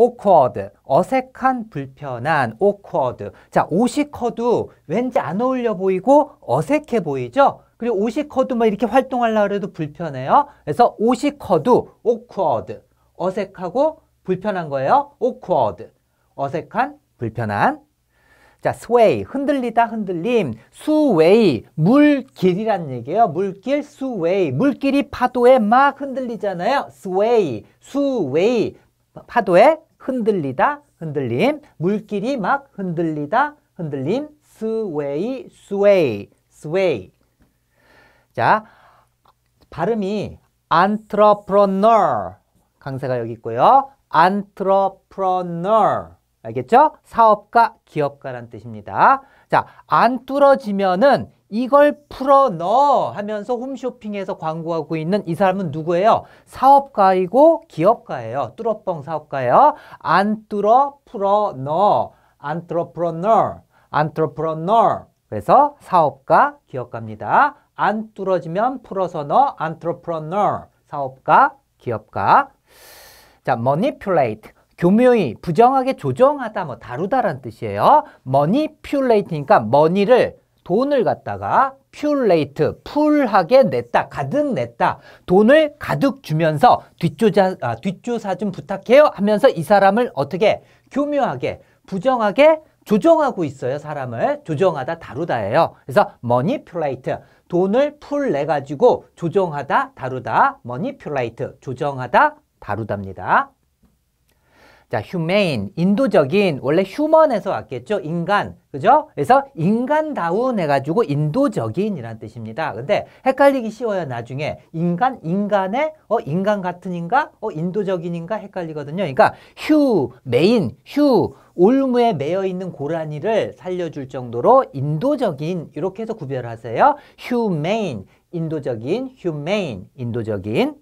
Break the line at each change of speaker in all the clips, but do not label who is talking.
오 w k 드 어색한, 불편한, 오 w k 드 자, 옷이 커도 왠지 안 어울려 보이고 어색해 보이죠? 그리고 옷이 커도 막 이렇게 활동하려고 해도 불편해요. 그래서 옷이 커도 오 w k 드 어색하고 불편한 거예요. 오 w k 드 어색한, 불편한. 자, sway, 흔들리다, 흔들림, sway, 물길이란 얘기예요. 물길, sway, 물길이 파도에 막 흔들리잖아요. sway, sway, 파도에 흔들리다, 흔들림. 물길이 막 흔들리다, 흔들림. sway, sway, sway. 자, 발음이 entrepreneur. 강세가 여기 있고요. entrepreneur. 알겠죠? 사업가, 기업가란 뜻입니다. 자, 안 뚫어지면은 이걸 풀어 넣어 하면서 홈쇼핑에서 광고하고 있는 이 사람은 누구예요? 사업가이고 기업가예요. 뚫어뻥 사업가예요. 안 뚫어 풀어 넣어. 안트로프러너. 안트로프러너. 그래서 사업가, 기업가입니다. 안 뚫어지면 풀어서 넣어. 안트로프러너. 사업가, 기업가. 자, manipulate. 교묘히 부정하게 조정하다 뭐 다루다라는 뜻이에요. manipulate니까 머니를 돈을 갖다가 퓨레이트 풀하게 냈다, 가득 냈다. 돈을 가득 주면서 뒷조사, 아, 뒷조사 좀 부탁해요 하면서 이 사람을 어떻게 교묘하게, 부정하게 조정하고 있어요. 사람을 조정하다 다루다예요. 그래서 머니플레이트 돈을 풀 내 가지고 조정하다 다루다 머니플레이트 조정하다 다루답니다. 자, humane, 인도적인, 원래 human에서 왔겠죠? 인간, 그죠? 그래서 인간다운 해가지고 인도적인이란 뜻입니다. 근데 헷갈리기 쉬워요, 나중에. 인간, 인간의, 어, 인간 같은인가? 어, 인도적인인가? 헷갈리거든요. 그러니까 humane, hu, 올무에 매여 있는 고라니를 살려줄 정도로 인도적인, 이렇게 해서 구별하세요. humane, 인도적인, humane, 인도적인.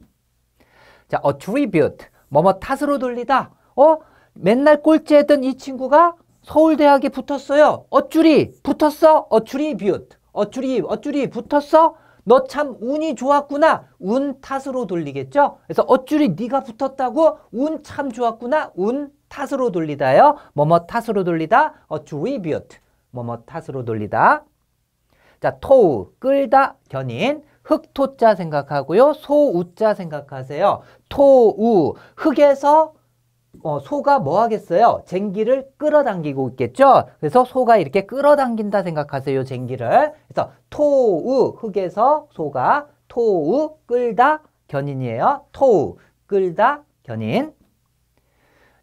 자, attribute, 뭐뭐 탓으로 돌리다. 어? 맨날 꼴찌했던 이 친구가 서울대학에 붙었어요. 어쭈리 붙었어? 어쭈리 비트 어쭈리 어쭈리 붙었어? 너 참 운이 좋았구나. 운 탓으로 돌리겠죠? 그래서 어쭈리 네가 붙었다고 운 참 좋았구나. 운 탓으로 돌리다요. 뭐뭐 탓으로 돌리다. 어쭈리 뷰트. 뭐뭐 탓으로 돌리다. 자, 토우 끌다 견인. 흑토자 생각하고요. 소우자 생각하세요. 토우 흙에서 어, 소가 뭐 하겠어요? 쟁기를 끌어당기고 있겠죠? 그래서 소가 이렇게 끌어당긴다 생각하세요, 쟁기를. 그래서 토우, 흙에서 소가 토우, 끌다, 견인이에요. 토우, 끌다, 견인.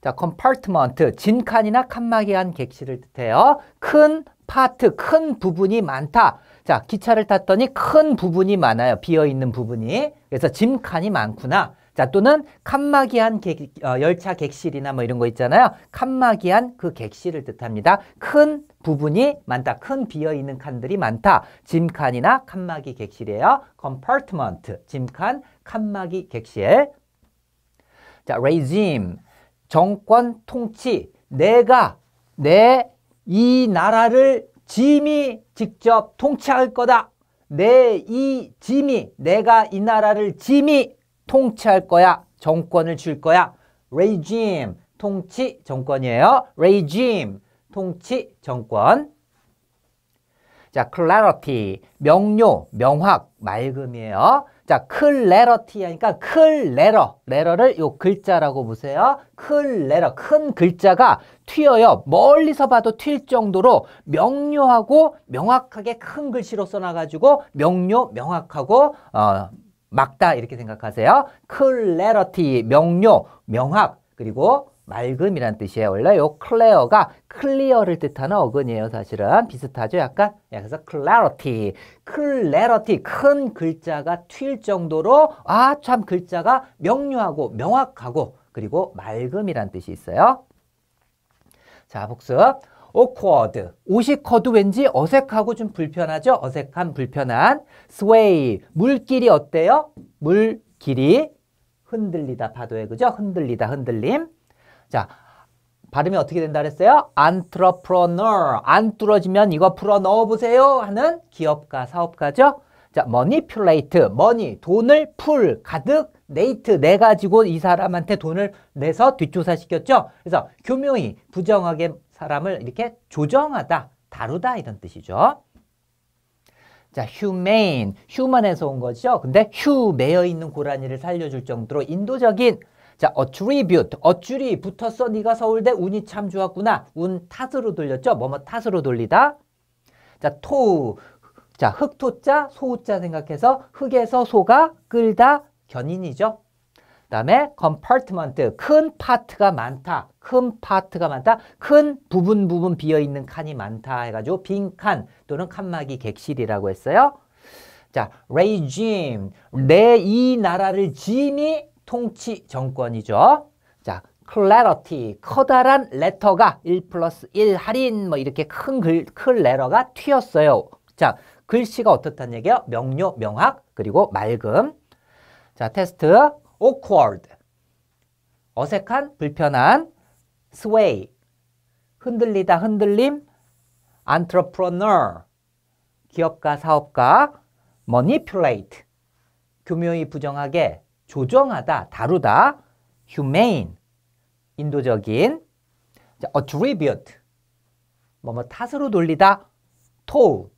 자, compartment, 진 칸이나 칸막이한 객실을 뜻해요. 큰 파트, 큰 부분이 많다. 자, 기차를 탔더니 큰 부분이 많아요. 비어있는 부분이. 그래서 짐칸이 많구나. 자, 또는 칸막이한 객, 어, 열차 객실이나 뭐 이런 거 있잖아요. 칸막이한 그 객실을 뜻합니다. 큰 부분이 많다. 큰 비어있는 칸들이 많다. 짐칸이나 칸막이 객실이에요. compartment, 짐칸, 칸막이 객실. 자, regime, 정권 통치. 내가, 내, 이 나라를 짐이 직접 통치할 거다. 내 이 짐이, 내가 이 나라를 짐이 통치할 거야. 정권을 줄 거야. regime, 통치, 정권이에요. regime, 통치, 정권. 자, clarity, 명료, 명확, 맑음이에요. 자, clarity 하니까 클 레러, 레러를 요 글자라고 보세요. 클 레러, 큰 글자가 튀어요. 멀리서 봐도 튈 정도로 명료하고 명확하게 큰 글씨로 써놔가지고 명료, 명확하고 어, 막다 이렇게 생각하세요. clarity 명료, 명확 그리고 맑음이란 뜻이에요. 원래 요 clear가 clear를 뜻하는 어근이에요. 사실은 비슷하죠. 약간 예, 그래서 clarity, clarity 큰 글자가 튈 정도로 아참 글자가 명료하고 명확하고 그리고 맑음이란 뜻이 있어요. 자 복습. awkward. 옷이 커도 왠지 어색하고 좀 불편하죠? 어색한, 불편한. sway. 물길이 어때요? 물길이 흔들리다. 파도에, 그죠? 흔들리다, 흔들림. 자, 발음이 어떻게 된다 그랬어요? entrepreneur. 안 뚫어지면 이거 풀어 넣어보세요. 하는 기업가, 사업가죠? 자, manipulate. money. 돈을 풀. 가득. 네이트 내 가지고 이 사람한테 돈을 내서 뒷조사시켰죠. 그래서 교묘히 부정하게 사람을 이렇게 조정하다, 다루다 이런 뜻이죠. 자, humane, human에서 온 거죠. 근데 휴 매여 있는 고라니를 살려줄 정도로 인도적인 자, attribute, 어쭈리 붙었어. 네가 서울대 운이 참 좋았구나. 운 탓으로 돌렸죠. 뭐뭐 탓으로 돌리다. 자, 토, 자, 흑토자, 소우자 생각해서 흙에서 소가 끌다 견인이죠. 다음에 컴 o 트먼트큰 파트가 많다. 큰 파트가 많다. 큰 부분 부분 비어있는 칸이 많다 해가지고 빈칸 또는 칸막이 객실이라고 했어요. 자, 레 e g i m 내이 나라를 짐이 통치 정권이죠. 자, 클래 a 티 커다란 레터가 1 플러스 1 할인 뭐 이렇게 큰 글, 큰 레터가 튀었어요. 자, 글씨가 어떻다는 얘기예요? 명료, 명확, 그리고 맑음. 자, 테스트. awkward 어색한, 불편한, sway 흔들리다, 흔들림, entrepreneur 기업가, 사업가, manipulate 교묘히 부정하게 조정하다, 다루다, humane 인도적인, attribute 뭐뭐 탓으로 돌리다, tow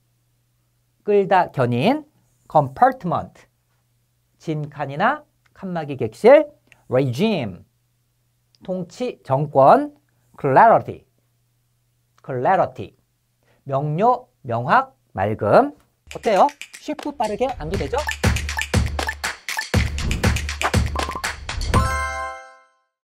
끌다, 견인, compartment 진 칸이나 칸막이 객실, regime, 통치, 정권, clarity, clarity, 명료, 명확, 맑음. 어때요? 쉽고 빠르게 암기되죠?